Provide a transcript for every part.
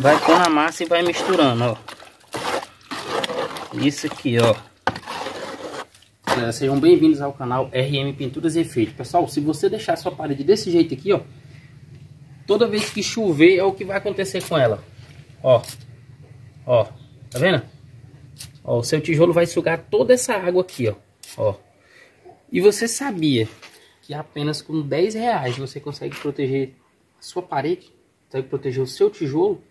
vai pôr na massa e vai misturando, ó. Isso aqui, ó. sejam bem-vindos ao canal RM Pinturas e Efeitos. Pessoal, se você deixar sua parede desse jeito aqui, ó. Toda vez que chover é o que vai acontecer com ela. Ó. Ó. Tá vendo? Ó, o seu tijolo vai sugar toda essa água aqui, ó. Ó. E você sabia que apenas com 10 reais você consegue proteger a sua parede? Consegue proteger o seu tijolo?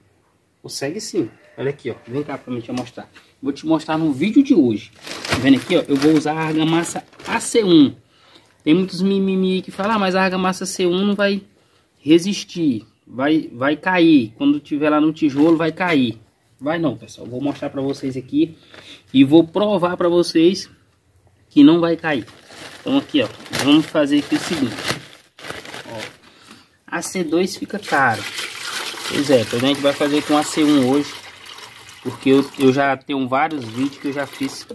Consegue sim. Olha aqui, ó. Vem cá pra mim te mostrar. Vou te mostrar no vídeo de hoje. Tá vendo aqui, ó? Eu vou usar a argamassa AC1. Tem muitos mimimi que falam, ah, mas a argamassa C1 não vai resistir. Vai, vai cair. Quando tiver lá no tijolo, vai cair. Vai não, pessoal. Vou mostrar pra vocês aqui. E vou provar pra vocês que não vai cair. Então aqui, ó. Vamos fazer aqui o seguinte. Ó. AC2 fica caro. Pois é, a gente vai fazer com a C1 hoje. Porque eu, eu já tenho vários vídeos que eu já fiz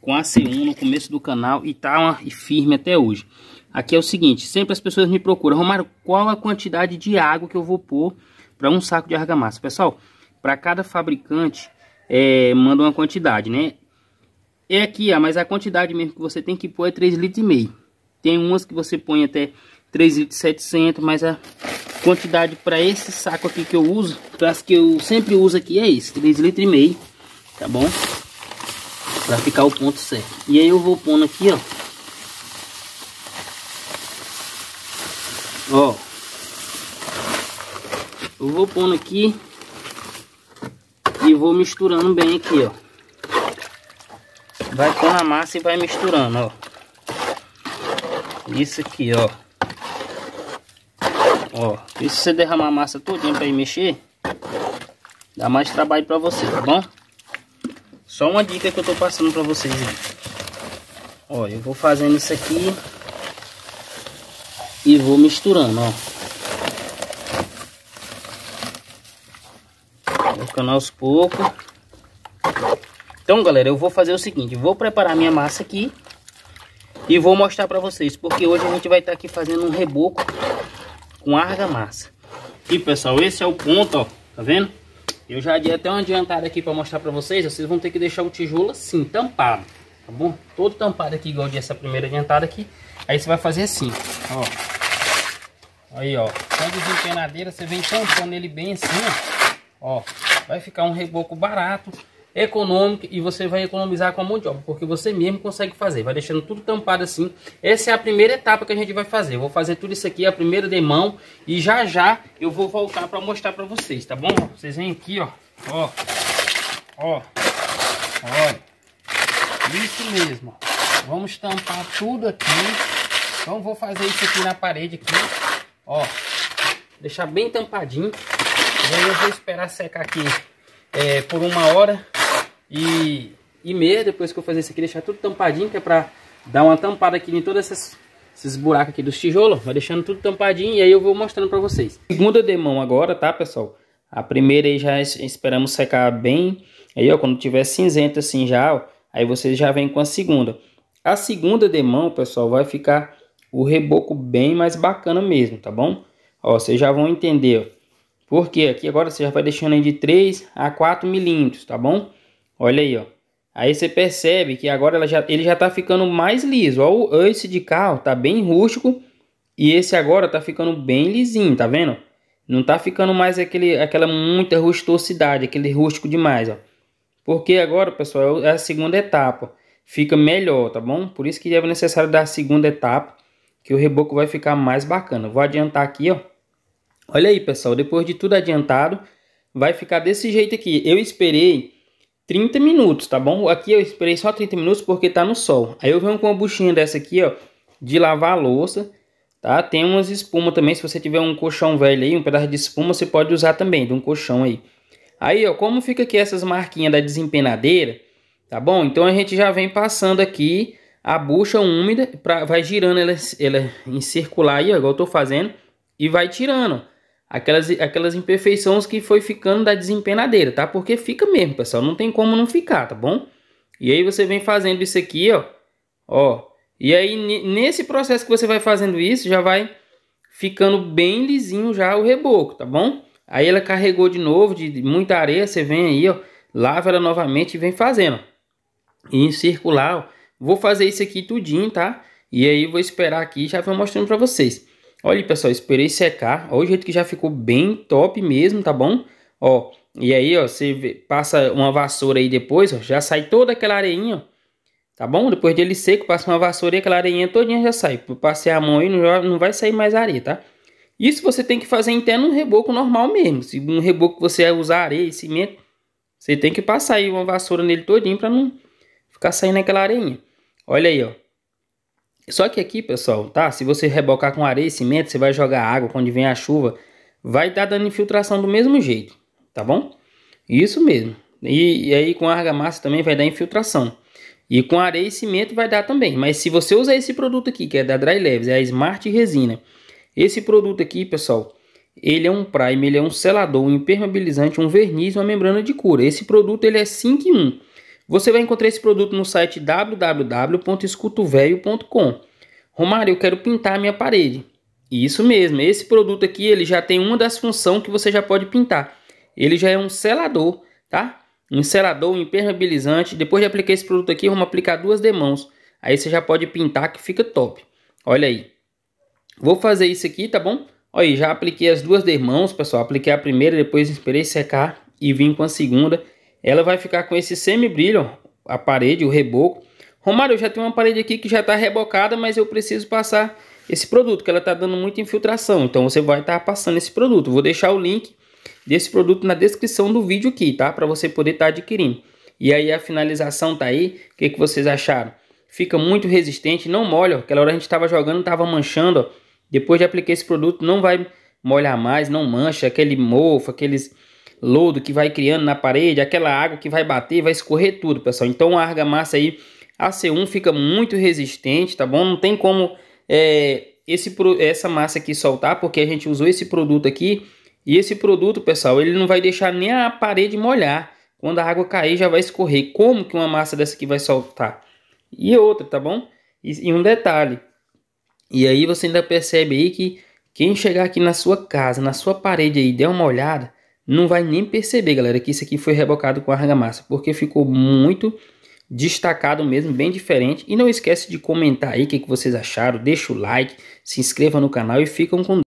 com a C1 no começo do canal e tá uma, e firme até hoje. Aqui é o seguinte, sempre as pessoas me procuram, Romário, qual a quantidade de água que eu vou pôr para um saco de argamassa? Pessoal, para cada fabricante é, manda uma quantidade, né? É aqui, ah, mas a quantidade mesmo que você tem que pôr é 3,5 litros. Tem umas que você põe até 3,7 litros, mas a, quantidade para esse saco aqui que eu uso, para que eu sempre uso aqui é esse, 3 litros e meio, tá bom? Para ficar o ponto certo. E aí eu vou pondo aqui, ó. Ó. Eu vou pondo aqui e vou misturando bem aqui, ó. Vai pôr a massa e vai misturando, ó. Isso aqui, ó. Ó, e se você derramar a massa todinha para ir mexer, dá mais trabalho para você, tá bom? Só uma dica que eu tô passando para vocês aí. Ó, eu vou fazendo isso aqui e vou misturando, ó. Colocando aos poucos. Então, galera, eu vou fazer o seguinte, vou preparar minha massa aqui e vou mostrar para vocês, porque hoje a gente vai estar tá aqui fazendo um reboco com argamassa. E pessoal, esse é o ponto, ó, tá vendo? Eu já dei até uma adiantada aqui para mostrar para vocês, vocês vão ter que deixar o tijolo assim, tampado, tá bom? Todo tampado aqui, igual de essa primeira adiantada aqui. Aí você vai fazer assim, ó. Aí, ó, com a desempenadeira você vem tampando ele bem assim, ó. ó. Vai ficar um reboco barato, econômica e você vai economizar com a mão de obra, porque você mesmo consegue fazer. Vai deixando tudo tampado assim. Essa é a primeira etapa que a gente vai fazer. Eu vou fazer tudo isso aqui, a primeira de mão, e já já eu vou voltar para mostrar para vocês, tá bom? Vocês vêm aqui, ó, ó, ó, olha, isso mesmo. Vamos tampar tudo aqui. Então vou fazer isso aqui na parede aqui, ó, deixar bem tampadinho. E aí eu vou esperar secar aqui é, por uma hora e, e meia, depois que eu fazer isso aqui, deixar tudo tampadinho, que é pra dar uma tampada aqui em todas esses buracos aqui dos tijolos, vai deixando tudo tampadinho e aí eu vou mostrando para vocês. Segunda demão agora, tá, pessoal? A primeira aí já esperamos secar bem, aí ó, quando tiver cinzento assim já, ó, aí vocês já vêm com a segunda. A segunda demão, pessoal, vai ficar o reboco bem mais bacana mesmo, tá bom? Ó, vocês já vão entender, ó. Porque aqui agora você já vai deixando aí de 3 a 4 milímetros, tá bom? Olha aí, ó. Aí você percebe que agora já, ele já está ficando mais liso. Ó, o esse de carro tá bem rústico e esse agora tá ficando bem lisinho, tá vendo? Não tá ficando mais aquele, aquela muita rustosidade, aquele rústico demais, ó. Porque agora, pessoal, é, é a segunda etapa. Fica melhor, tá bom? Por isso que é necessário dar a segunda etapa, que o reboco vai ficar mais bacana. Vou adiantar aqui, ó. Olha aí, pessoal, depois de tudo adiantado, vai ficar desse jeito aqui. Eu esperei 30 minutos, tá bom? Aqui eu esperei só 30 minutos porque tá no sol. Aí eu venho com uma buchinha dessa aqui, ó, de lavar louça, tá? Tem umas espuma também, se você tiver um colchão velho aí, um pedaço de espuma, você pode usar também, de um colchão aí. Aí, ó, como fica aqui essas marquinhas da desempenadeira, tá bom? Então a gente já vem passando aqui a bucha úmida, pra, vai girando ela, ela em circular aí, ó, igual eu tô fazendo, e vai tirando, aquelas, aquelas imperfeições que foi ficando da desempenadeira, tá? Porque fica mesmo, pessoal, não tem como não ficar, tá bom? E aí você vem fazendo isso aqui, ó, ó. E aí nesse processo que você vai fazendo isso, já vai ficando bem lisinho já o reboco, tá bom? Aí ela carregou de novo, de muita areia, você vem aí, ó, lava ela novamente e vem fazendo. E em circular, ó, vou fazer isso aqui tudinho, tá? E aí vou esperar aqui e já vou mostrando para vocês. Olha aí, pessoal, esperei secar. Olha o jeito que já ficou bem top mesmo, tá bom? Ó, e aí, ó, você passa uma vassoura aí depois, ó, já sai toda aquela areinha, ó. Tá bom? Depois dele seco, passa uma vassoura e aquela areinha todinha já sai. Passei a mão aí, não vai sair mais areia, tá? Isso você tem que fazer até num reboco normal mesmo. Se um reboco você é usar areia e cimento, você tem que passar aí uma vassoura nele todinho para não ficar saindo aquela areinha. Olha aí, ó. Só que aqui, pessoal, tá? Se você rebocar com areia e cimento, você vai jogar água quando vem a chuva, vai estar tá dando infiltração do mesmo jeito, tá bom? Isso mesmo. E, e aí com argamassa também vai dar infiltração. E com areia e cimento vai dar também. Mas se você usar esse produto aqui, que é da Dry Leves, é a Smart Resina. Esse produto aqui, pessoal, ele é um prime, ele é um selador, um impermeabilizante, um verniz, uma membrana de cura. Esse produto ele é 5 em 1. Você vai encontrar esse produto no site www.escutovelho.com. Romário, eu quero pintar a minha parede. Isso mesmo, esse produto aqui ele já tem uma das funções que você já pode pintar. Ele já é um selador, tá? Um selador, um impermeabilizante. Depois de aplicar esse produto aqui, vamos aplicar duas demãos. Aí você já pode pintar que fica top. Olha aí. Vou fazer isso aqui, tá bom? Olha aí, já apliquei as duas demãos, pessoal. Apliquei a primeira, depois esperei secar e vim com a segunda. Ela vai ficar com esse semi-brilho, a parede, o reboco. Romário, eu já tenho uma parede aqui que já está rebocada, mas eu preciso passar esse produto, que ela está dando muita infiltração. Então você vai estar tá passando esse produto. Vou deixar o link desse produto na descrição do vídeo aqui, tá? Para você poder estar tá adquirindo. E aí a finalização tá aí. O que, que vocês acharam? Fica muito resistente, não molha. Aquela hora a gente estava jogando, estava manchando. Ó. Depois de aplicar esse produto, não vai molhar mais, não mancha. Aquele mofo, aqueles lodo que vai criando na parede, aquela água que vai bater, vai escorrer tudo, pessoal. Então a argamassa aí AC1 fica muito resistente, tá bom? Não tem como é, esse, essa massa aqui soltar, porque a gente usou esse produto aqui. E esse produto, pessoal, ele não vai deixar nem a parede molhar. Quando a água cair, já vai escorrer. Como que uma massa dessa aqui vai soltar? E outra, tá bom? E, e um detalhe. E aí você ainda percebe aí que quem chegar aqui na sua casa, na sua parede aí, der uma olhada, não vai nem perceber, galera, que isso aqui foi rebocado com argamassa, porque ficou muito destacado mesmo, bem diferente. E não esquece de comentar aí o que, vocês acharam, deixa o like, se inscreva no canal e ficam com